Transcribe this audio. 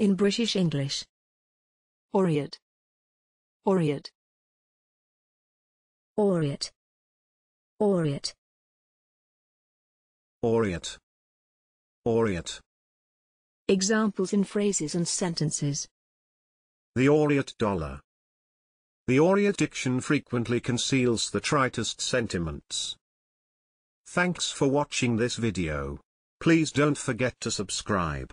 in British English. Oriate. Oriate. Oriate. Oriate. Oriate. Oriate. Examples in phrases and sentences. The Oriate dollar. The Oriate diction frequently conceals the tritest sentiments. Thanks for watching this video. Please don't forget to subscribe.